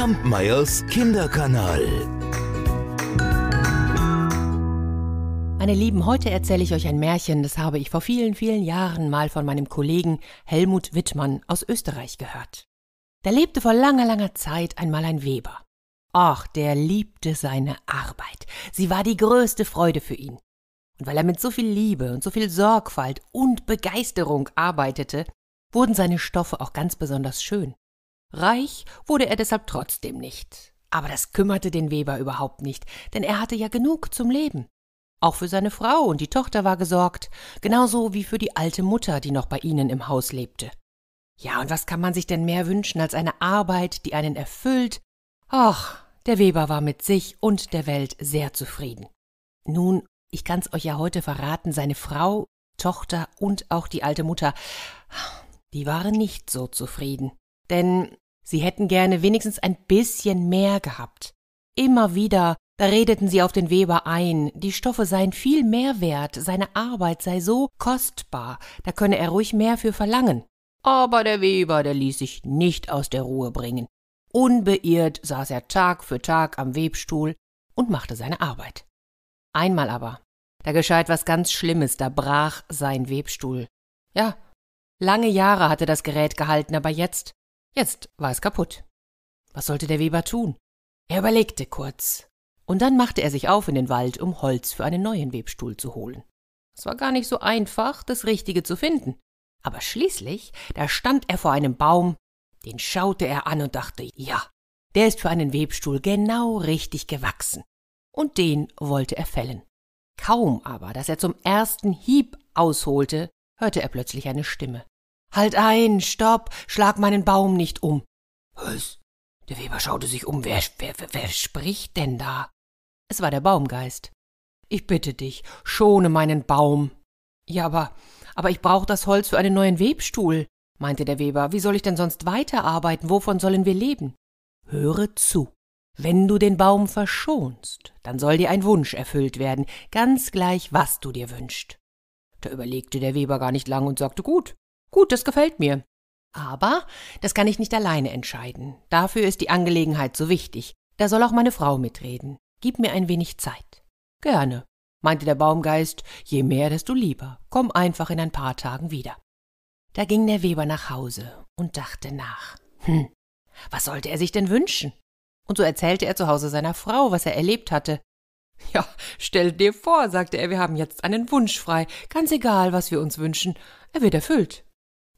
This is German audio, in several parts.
Kampmeyers Kinderkanal. Meine Lieben, heute erzähle ich euch ein Märchen, das habe ich vor vielen, vielen Jahren mal von meinem Kollegen Helmut Wittmann aus Österreich gehört. Da lebte vor langer, langer Zeit einmal ein Weber. Ach, der liebte seine Arbeit. Sie war die größte Freude für ihn. Und weil er mit so viel Liebe und so viel Sorgfalt und Begeisterung arbeitete, wurden seine Stoffe auch ganz besonders schön. Reich wurde er deshalb trotzdem nicht. Aber das kümmerte den Weber überhaupt nicht, denn er hatte ja genug zum Leben. Auch für seine Frau und die Tochter war gesorgt, genauso wie für die alte Mutter, die noch bei ihnen im Haus lebte. Ja, und was kann man sich denn mehr wünschen als eine Arbeit, die einen erfüllt? Ach, der Weber war mit sich und der Welt sehr zufrieden. Nun, ich kann's euch ja heute verraten, seine Frau, Tochter und auch die alte Mutter, die waren nicht so zufrieden. Denn Sie hätten gerne wenigstens ein bisschen mehr gehabt. Immer wieder, da redeten sie auf den Weber ein, die Stoffe seien viel mehr wert, seine Arbeit sei so kostbar, da könne er ruhig mehr für verlangen. Aber der Weber, der ließ sich nicht aus der Ruhe bringen. Unbeirrt saß er Tag für Tag am Webstuhl und machte seine Arbeit. Einmal aber, da geschah etwas ganz Schlimmes, da brach sein Webstuhl. Ja, lange Jahre hatte das Gerät gehalten, aber jetzt Jetzt war es kaputt. Was sollte der Weber tun? Er überlegte kurz. Und dann machte er sich auf in den Wald, um Holz für einen neuen Webstuhl zu holen. Es war gar nicht so einfach, das Richtige zu finden. Aber schließlich, da stand er vor einem Baum, den schaute er an und dachte, ja, der ist für einen Webstuhl genau richtig gewachsen. Und den wollte er fällen. Kaum aber, dass er zum ersten Hieb ausholte, hörte er plötzlich eine Stimme. Halt ein, stopp, schlag meinen Baum nicht um. Was? Der Weber schaute sich um. Wer, wer, wer, wer spricht denn da? Es war der Baumgeist. Ich bitte dich, schone meinen Baum. Ja, aber, aber ich brauche das Holz für einen neuen Webstuhl, meinte der Weber. Wie soll ich denn sonst weiterarbeiten? Wovon sollen wir leben? Höre zu. Wenn du den Baum verschonst, dann soll dir ein Wunsch erfüllt werden, ganz gleich, was du dir wünschst. Da überlegte der Weber gar nicht lang und sagte gut. Gut, das gefällt mir. Aber das kann ich nicht alleine entscheiden. Dafür ist die Angelegenheit so wichtig. Da soll auch meine Frau mitreden. Gib mir ein wenig Zeit. Gerne, meinte der Baumgeist, je mehr, desto lieber. Komm einfach in ein paar Tagen wieder. Da ging der Weber nach Hause und dachte nach. Hm, was sollte er sich denn wünschen? Und so erzählte er zu Hause seiner Frau, was er erlebt hatte. Ja, stell dir vor, sagte er, wir haben jetzt einen Wunsch frei, ganz egal, was wir uns wünschen, er wird erfüllt.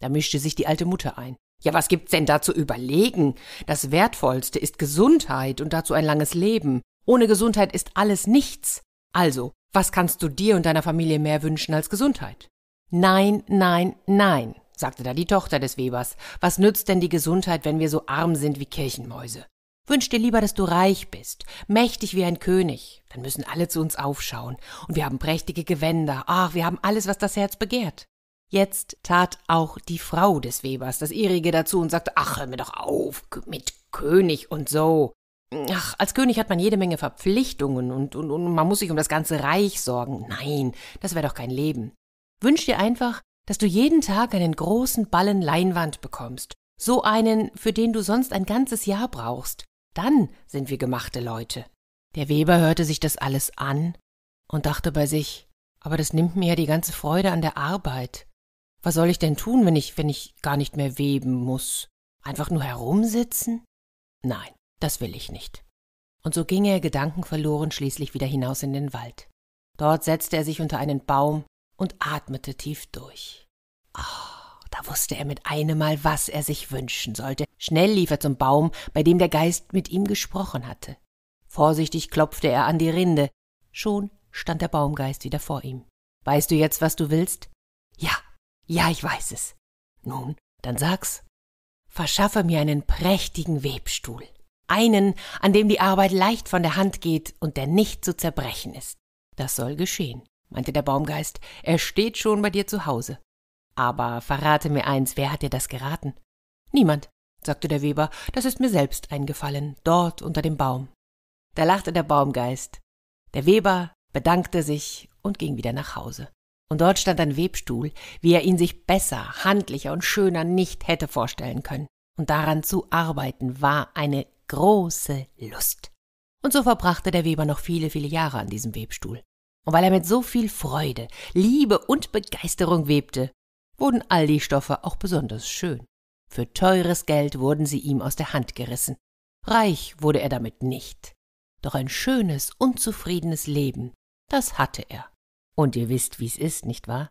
Da mischte sich die alte Mutter ein. Ja, was gibt's denn da zu überlegen? Das Wertvollste ist Gesundheit und dazu ein langes Leben. Ohne Gesundheit ist alles nichts. Also, was kannst du dir und deiner Familie mehr wünschen als Gesundheit? Nein, nein, nein, sagte da die Tochter des Webers. Was nützt denn die Gesundheit, wenn wir so arm sind wie Kirchenmäuse? Wünsch dir lieber, dass du reich bist, mächtig wie ein König. Dann müssen alle zu uns aufschauen. Und wir haben prächtige Gewänder. Ach, wir haben alles, was das Herz begehrt. Jetzt tat auch die Frau des Webers das ihrige dazu und sagte, ach, hör mir doch auf mit König und so. Ach, als König hat man jede Menge Verpflichtungen und, und, und man muss sich um das ganze Reich sorgen. Nein, das wäre doch kein Leben. Wünsch dir einfach, dass du jeden Tag einen großen Ballen Leinwand bekommst. So einen, für den du sonst ein ganzes Jahr brauchst. Dann sind wir gemachte Leute. Der Weber hörte sich das alles an und dachte bei sich, aber das nimmt mir ja die ganze Freude an der Arbeit. Was soll ich denn tun, wenn ich, wenn ich gar nicht mehr weben muss? Einfach nur herumsitzen? Nein, das will ich nicht. Und so ging er gedankenverloren schließlich wieder hinaus in den Wald. Dort setzte er sich unter einen Baum und atmete tief durch. Oh, da wusste er mit einem Mal, was er sich wünschen sollte. Schnell lief er zum Baum, bei dem der Geist mit ihm gesprochen hatte. Vorsichtig klopfte er an die Rinde. Schon stand der Baumgeist wieder vor ihm. Weißt du jetzt, was du willst? Ja, ja, ich weiß es. Nun, dann sag's. Verschaffe mir einen prächtigen Webstuhl. Einen, an dem die Arbeit leicht von der Hand geht und der nicht zu zerbrechen ist. Das soll geschehen, meinte der Baumgeist. Er steht schon bei dir zu Hause. Aber verrate mir eins, wer hat dir das geraten? Niemand, sagte der Weber, das ist mir selbst eingefallen, dort unter dem Baum. Da lachte der Baumgeist. Der Weber bedankte sich und ging wieder nach Hause und dort stand ein Webstuhl, wie er ihn sich besser, handlicher und schöner nicht hätte vorstellen können. Und daran zu arbeiten war eine große Lust. Und so verbrachte der Weber noch viele, viele Jahre an diesem Webstuhl. Und weil er mit so viel Freude, Liebe und Begeisterung webte, wurden all die Stoffe auch besonders schön. Für teures Geld wurden sie ihm aus der Hand gerissen. Reich wurde er damit nicht. Doch ein schönes, unzufriedenes Leben, das hatte er. Und ihr wisst, wie es ist, nicht wahr?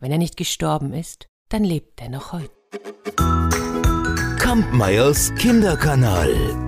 Wenn er nicht gestorben ist, dann lebt er noch heute. Kampmeyers Kinderkanal.